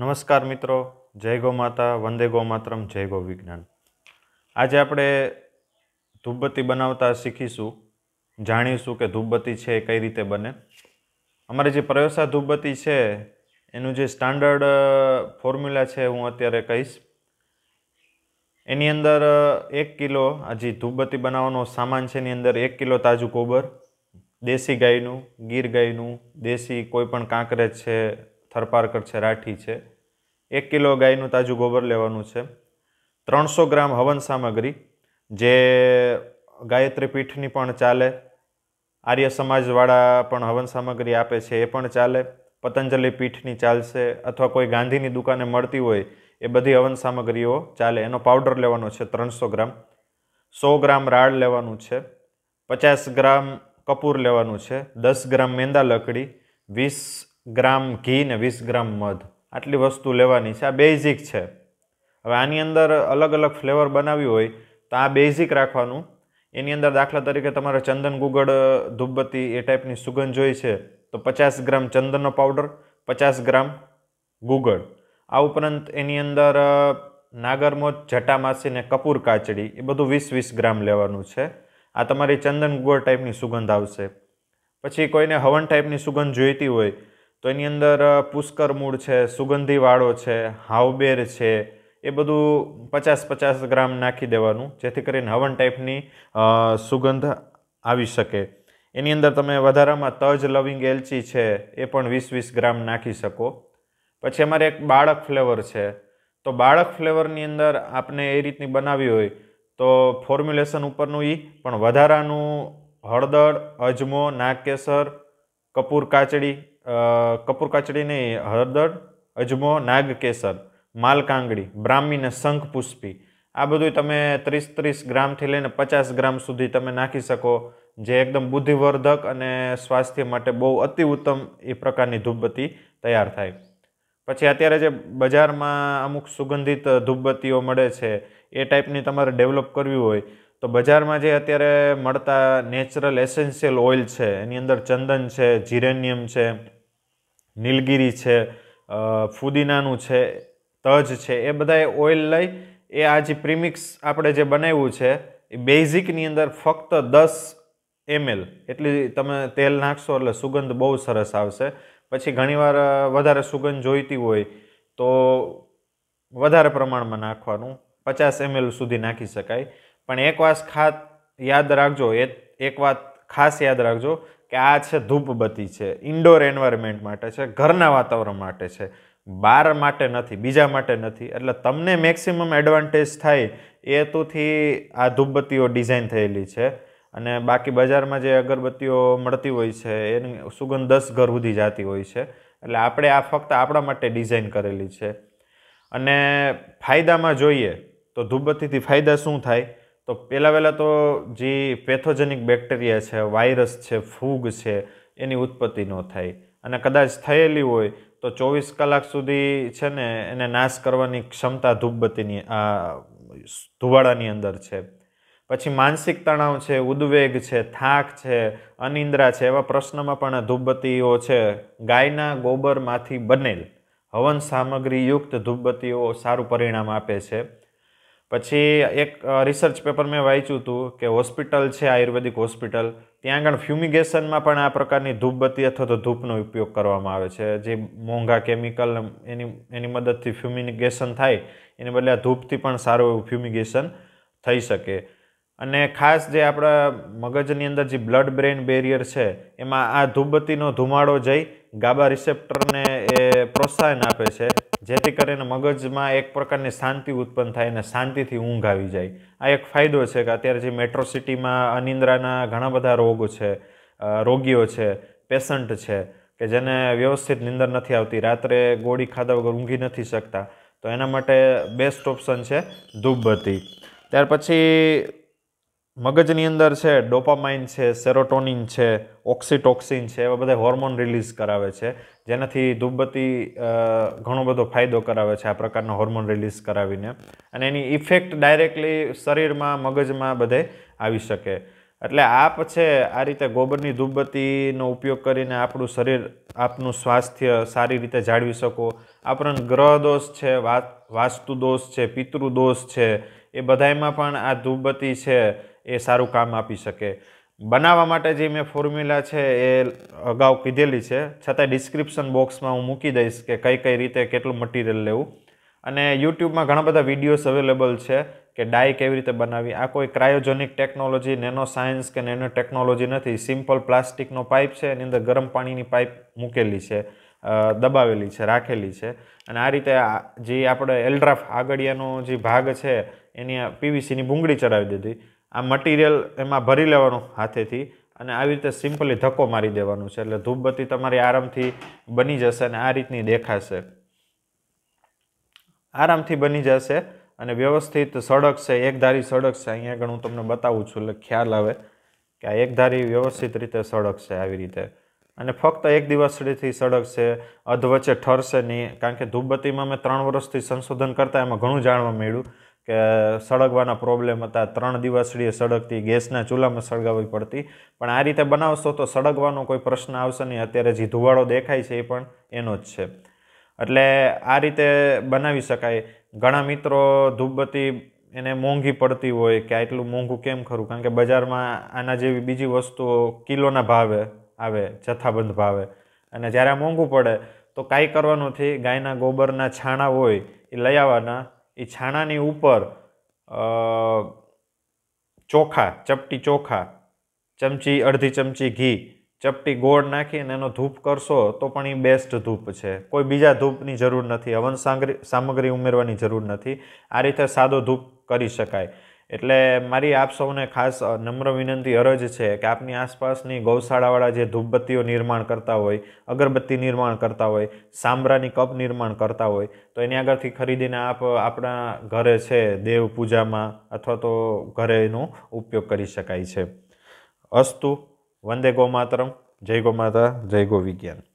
નમસ્કાર મિત્રો જય ગો માતા વંદે ગો માતરમ જય ગો વિજ્ઞાન આજે આપણે ધૂપબત્તી બનાવતા શીખીશું જાણીશું કે ધૂપબત્તી છે એ કઈ રીતે બને અમારી જે પ્રયોસા ધૂપબત્તી છે એનું જે સ્ટાન્ડર્ડ ફોર્મ્યુલા છે હું અત્યારે કહીશ એની અંદર એક કિલો આ ધૂપબત્તી બનાવવાનો સામાન છે એની અંદર એક કિલો તાજું ગોબર દેશી ગાયનું ગીર ગાયનું દેશી કોઈ પણ કાંકરેજ છે થરપારકર છે રાઠી છે એક કિલો ગાયનું તાજું ગોબર લેવાનું છે ત્રણસો ગ્રામ હવન સામગ્રી જે ગાયત્રી પીઠની પણ ચાલે આર્ય સમાજવાળા પણ હવન સામગ્રી આપે છે એ પણ ચાલે પતંજલિ પીઠની ચાલશે અથવા કોઈ ગાંધીની દુકાને મળતી હોય એ બધી હવન સામગ્રીઓ ચાલે એનો પાવડર લેવાનો છે ત્રણસો ગ્રામ સો ગ્રામ રાળ લેવાનું છે પચાસ ગ્રામ કપૂર લેવાનું છે દસ ગ્રામ મેંદા લકડી વીસ ગ્રામ ઘી ને વીસ ગ્રામ મધ આટલી વસ્તુ લેવાની છે આ બેઝિક છે હવે આની અંદર અલગ અલગ ફ્લેવર બનાવ્યું હોય તો આ બેઝિક રાખવાનું એની અંદર દાખલા તરીકે તમારે ચંદન ગુગળ ધૂપબત્તી એ ટાઈપની સુગંધ જોઈ છે તો પચાસ ગ્રામ ચંદનનો પાવડર પચાસ ગ્રામ ગુગળ આ ઉપરાંત એની અંદર નાગરમોજ જટામાસી ને કપૂર કાચડી એ બધું વીસ વીસ ગ્રામ લેવાનું છે આ તમારી ચંદન ગુગળ ટાઈપની સુગંધ આવશે પછી કોઈને હવન ટાઈપની સુગંધ જોઈતી હોય તો એની અંદર પુષ્કર મૂળ છે સુગંધીવાળો છે હાવબેર છે એ બધું પચાસ પચાસ ગ્રામ નાખી દેવાનું જેથી કરીને હવન ટાઈપની સુગંધ આવી શકે એની અંદર તમે વધારામાં તજ લવિંગ એલચી છે એ પણ વીસ વીસ ગ્રામ નાખી શકો પછી અમારે એક બાળક ફ્લેવર છે તો બાળક ફ્લેવરની અંદર આપણે એ રીતની બનાવી હોય તો ફોર્મ્યુલેશન ઉપરનું એ પણ વધારાનું હળદર અજમો નાગકેસર કપૂર કાચડી કપૂર કાચડીની હળદર અજમો નાગ કેસર માલકાંગડી બ્રાહ્મીને ને શંખ પુષ્પી આ બધું તમે ત્રીસ ત્રીસ ગ્રામથી લઈને પચાસ ગ્રામ સુધી તમે નાખી શકો જે એકદમ બુદ્ધિવર્ધક અને સ્વાસ્થ્ય માટે બહુ અતિ ઉત્તમ એ પ્રકારની ધૂપબત્તી તૈયાર થાય પછી અત્યારે જે બજારમાં અમુક સુગંધિત ધૂપબત્તીઓ મળે છે એ ટાઈપની તમારે ડેવલપ કરવી હોય તો બજારમાં જે અત્યારે મળતા નેચરલ એસેન્શિયલ ઓઇલ છે એની અંદર ચંદન છે જીરેનિયમ છે નીલગીરી છે ફુદીનાનું છે તજ છે એ બધા ઓઇલ લઈ એ આ જે પ્રિમિક્સ આપણે જે બનાવ્યું છે એ બેઝિકની અંદર ફક્ત દસ એમએલ એટલી તમે તેલ નાખશો એટલે સુગંધ બહુ સરસ આવશે પછી ઘણીવાર વધારે સુગંધ જોઈતી હોય તો વધારે પ્રમાણમાં નાખવાનું પચાસ એમએલ સુધી નાખી શકાય પણ એક વાત ખાસ યાદ રાખજો એ એક વાત ખાસ યાદ રાખજો કે આ છે ધૂપબત્તી છે ઇન્ડોર એન્વાયરમેન્ટ માટે છે ઘરના વાતાવરણ માટે છે બાર માટે નથી બીજા માટે નથી એટલે તમને મેક્સિમમ એડવાન્ટેજ થાય એ હેતુથી આ ધૂપબત્તીઓ ડિઝાઇન થયેલી છે અને બાકી બજારમાં જે અગરબત્તીઓ મળતી હોય છે એની સુગંધ દસ ઘર સુધી જતી હોય છે એટલે આપણે આ ફક્ત આપણા માટે ડિઝાઇન કરેલી છે અને ફાયદામાં જોઈએ તો ધૂપબત્તીથી ફાયદા શું થાય તો પહેલાં વહેલાં તો જે પેથોજેનિક બેક્ટેરિયા છે વાયરસ છે ફૂગ છે એની ઉત્પત્તિ ન થાય અને કદાચ થયેલી હોય તો ચોવીસ કલાક સુધી છે ને એને નાશ કરવાની ક્ષમતા ધૂપબત્તીની આ ધુવાડાની અંદર છે પછી માનસિક તણાવ છે ઉદ્વેગ છે થાક છે અનિંદ્રા છે એવા પ્રશ્નમાં પણ ધૂપબત્તીઓ છે ગાયના ગોબરમાંથી બનેલ હવન સામગ્રીયુક્ત ધૂપબત્તીઓ સારું પરિણામ આપે છે પછી એક રિસર્ચ પેપર મેં વાંચ્યું હતું કે હોસ્પિટલ છે આયુર્વેદિક હોસ્પિટલ ત્યાં આગળ ફ્યુમિગેશનમાં પણ આ પ્રકારની ધૂપબત્તી અથવા તો ધૂપનો ઉપયોગ કરવામાં આવે છે જે મોંઘા કેમિકલ એની એની મદદથી ફ્યુમિગેશન થાય એને બદલે આ ધૂપથી પણ સારું એવું ફ્યુમિગેશન થઈ શકે અને ખાસ જે આપણા મગજની અંદર જે બ્લડ બ્રેન બેરિયર છે એમાં આ ધૂપબત્તીનો ધુમાડો જઈ ગાબા રિસેપ્ટરને એ પ્રોત્સાહન આપે છે જેથી કરીને મગજમાં એક પ્રકારની શાંતિ ઉત્પન્ન થાય અને શાંતિથી ઊંઘ આવી જાય આ એક ફાયદો છે કે અત્યારે જે મેટ્રો સિટીમાં અનિંદ્રાના ઘણા બધા રોગ છે રોગીઓ છે પેશન્ટ છે કે જેને વ્યવસ્થિત નિંદર નથી આવતી રાત્રે ગોળી ખાધા વગર ઊંઘી નથી શકતા તો એના માટે બેસ્ટ ઓપ્શન છે ધૂપબત્તી ત્યાર પછી મગજની અંદર છે ડોપામાઇન છે સેરોટોનિન છે ઓક્સિટોક્સિન છે એવા બધા હોર્મોન રિલીઝ કરાવે છે જેનાથી ધૂપબત્તી ઘણો બધો ફાયદો કરાવે છે આ પ્રકારનો હોર્મોન રિલીઝ કરાવીને અને એની ઇફેક્ટ ડાયરેક્ટલી શરીરમાં મગજમાં બધે આવી શકે એટલે આપ છે આ રીતે ગોબરની ધૂપબત્તીનો ઉપયોગ કરીને આપણું શરીર આપનું સ્વાસ્થ્ય સારી રીતે જાળવી શકો આ ઉપરાંત ગ્રહ દોષ છે વાસ્તુ દોષ છે પિતૃદોષ છે એ બધામાં પણ આ ધૂપબત્તી છે એ સારું કામ આપી શકે બનાવવા માટે જે મેં ફોર્મ્યુલા છે એ અગાઉ કીધેલી છે છતાં ડિસ્ક્રિપ્શન બોક્સમાં હું મૂકી દઈશ કે કઈ કઈ રીતે કેટલું મટીરિયલ લેવું અને યુટ્યુબમાં ઘણા બધા વિડીયોઝ અવેલેબલ છે કે ડાય કેવી રીતે બનાવી આ કોઈ ક્રાયોજેનિક ટેકનોલોજી નેનો સાયન્સ કે નેનો ટેકનોલોજી નથી સિમ્પલ પ્લાસ્ટિકનો પાઇપ છે એની અંદર ગરમ પાણીની પાઇપ મૂકેલી છે દબાવેલી છે રાખેલી છે અને આ રીતે જે આપણે એલડ્રાફ આગળિયાનો જે ભાગ છે એની પીવીસીની ભૂંગળી ચડાવી દીધી આ મટીરિયલ એમાં ભરી લેવાનું હાથેથી અને આવી રીતે સિમ્પલી ધક્કો મારી દેવાનું છે એટલે ધૂપબત્તી તમારી આરામથી બની જશે અને આ રીતની દેખાશે આરામથી બની જશે અને વ્યવસ્થિત સડક છે એકધારી સડક છે અહીંયા આગળ હું તમને બતાવું છું એટલે ખ્યાલ આવે કે આ એકધારી વ્યવસ્થિત રીતે સડક છે આવી રીતે અને ફક્ત એક દિવસથી સડક છે અધવચ્ચે ઠરશે નહીં કારણ કે ધૂપબત્તીમાં મેં ત્રણ વર્ષથી સંશોધન કરતાં એમાં ઘણું જાણવા મળ્યું કે સળગવાના પ્રોબ્લેમ હતા ત્રણ દિવસડીએ સળગતી ગેસના ચૂલામાં સળગાવવી પડતી પણ આ રીતે બનાવશો તો સળગવાનો કોઈ પ્રશ્ન આવશે નહીં અત્યારે જે ધુવાળો દેખાય છે એ પણ એનો જ છે એટલે આ રીતે બનાવી શકાય ઘણા મિત્રો ધૂપબત્તી એને મોંઘી પડતી હોય કે આટલું મોંઘું કેમ ખરું કારણ કે બજારમાં આના જેવી બીજી વસ્તુઓ કિલોના ભાવે આવે જથ્થાબંધ ભાવે અને જ્યારે મોંઘું પડે તો કાંઈ કરવાનું નથી ગાયના ગોબરના છાણા હોય એ લઈ આવવાના એ છાણાની ઉપર ચોખા ચપટી ચોખા ચમચી અડધી ચમચી ઘી ચપટી ગોળ નાખીને એનો ધૂપ કરશો તો પણ એ બેસ્ટ ધૂપ છે કોઈ બીજા ધૂપની જરૂર નથી હવન સામગ્રી સામગ્રી ઉમેરવાની જરૂર નથી આ રીતે સાદો ધૂપ કરી શકાય એટલે મારી આપ સૌને ખાસ નમ્ર વિનંતી અરજ છે કે આપની આસપાસની ગૌશાળાવાળા જે ધૂપબત્તીઓ નિર્માણ કરતા હોય અગરબત્તી નિર્માણ કરતા હોય સાંભરાની કપ નિર્માણ કરતા હોય તો એની આગળથી ખરીદીને આપ આપણા ઘરે છે દેવ પૂજામાં અથવા તો ઘરે એનો ઉપયોગ કરી શકાય છે અસ્તુ વંદે ગૌમાતરમ જય ગૌ માતા જય ગૌ વિજ્ઞાન